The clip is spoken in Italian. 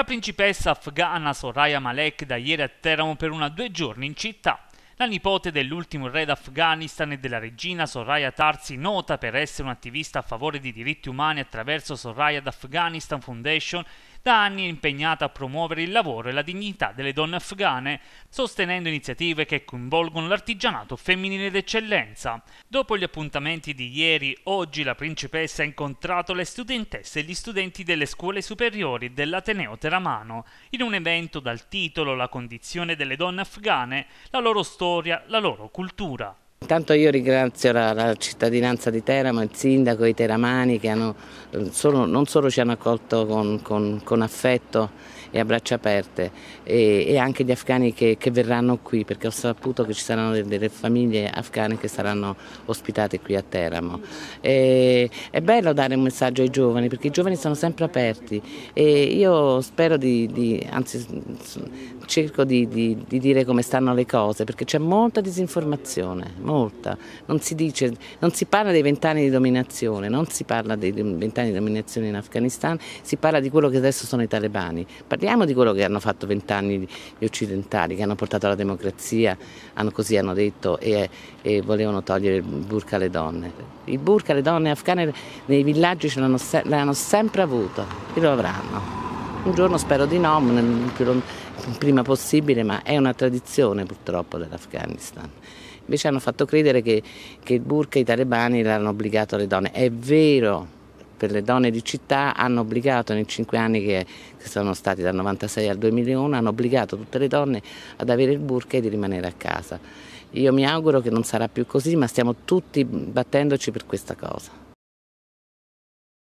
La principessa afghana Soraya Malek da ieri a Teramo per una due giorni in città. La nipote dell'ultimo re d'Afghanistan e della regina Soraya Tarsi, nota per essere un'attivista a favore dei diritti umani attraverso Soraya d'Afghanistan Foundation, da anni è impegnata a promuovere il lavoro e la dignità delle donne afghane, sostenendo iniziative che coinvolgono l'artigianato femminile d'eccellenza. Dopo gli appuntamenti di ieri, oggi la principessa ha incontrato le studentesse e gli studenti delle scuole superiori dell'Ateneo Teramano, in un evento dal titolo La condizione delle donne afghane, la loro storia, la loro cultura. Intanto io ringrazio la, la, cittadinanza di Teramo, il sindaco, i teramani che hanno, eh, solo, non solo ci hanno accolto con, con, con affetto e a braccia aperte e, e anche gli afghani che, che, verranno qui perché ho saputo che ci saranno delle, delle famiglie afghane che saranno ospitate qui a Teramo. E, è bello dare un messaggio ai giovani perché i giovani sono sempre aperti e io spero di, di anzi cerco di, di, di dire come stanno le cose perché c'è molta disinformazione molta. Non si, dice, non si parla dei vent'anni di dominazione, non si parla dei vent'anni di dominazione in Afghanistan, si parla di quello che adesso sono i talebani. Parliamo di quello che hanno fatto vent'anni gli occidentali, che hanno portato alla democrazia, hanno, così hanno detto, e, e, volevano togliere il burka alle donne. Il burka alle donne afghane nei villaggi l'hanno sempre avuto e lo avranno. Un giorno spero di no, prima possibile, ma è una tradizione purtroppo dell'Afghanistan. Invece hanno fatto credere che, che il burka i talebani l'hanno obbligato alle donne. È vero, per le donne di città hanno obbligato nei cinque anni che, che, sono stati dal 96 al 2001 hanno obbligato tutte le donne ad avere il burka e di rimanere a casa io mi auguro che non sarà più così ma stiamo tutti battendoci per questa cosa